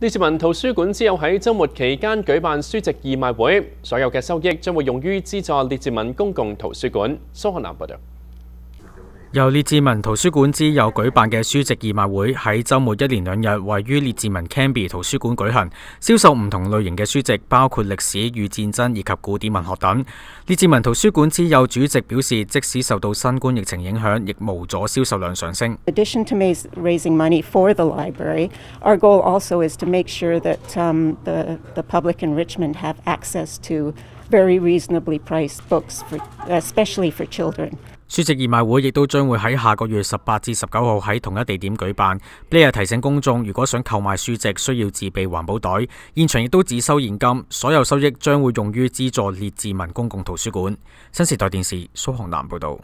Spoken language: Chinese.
列治文圖書館之有喺週末期間舉辦書籍義賣會，所有嘅收益將會用於資助列治文公共圖書館。蘇漢南報導。由列志文图书馆之友举办嘅书籍义卖会喺周末一连两日位于列志文 campbee 图书馆举行销售唔同类型嘅书籍包括历史与战争以及古典文学等列志文图书馆之友主席表示即使受到新冠疫情影响亦无咗销售量上升 addition to raising money for the library our goal also is to make sure that the the public i n r i c h m o n d have access to very reasonably priced books for especially for children 书籍义卖会亦都将会喺下个月十八至十九号喺同一地点举办。呢日提醒公众，如果想购买书籍，需要自备环保袋。现场亦都只收现金，所有收益将会用于资助列治文公共图书馆。新时代电视苏红南报道。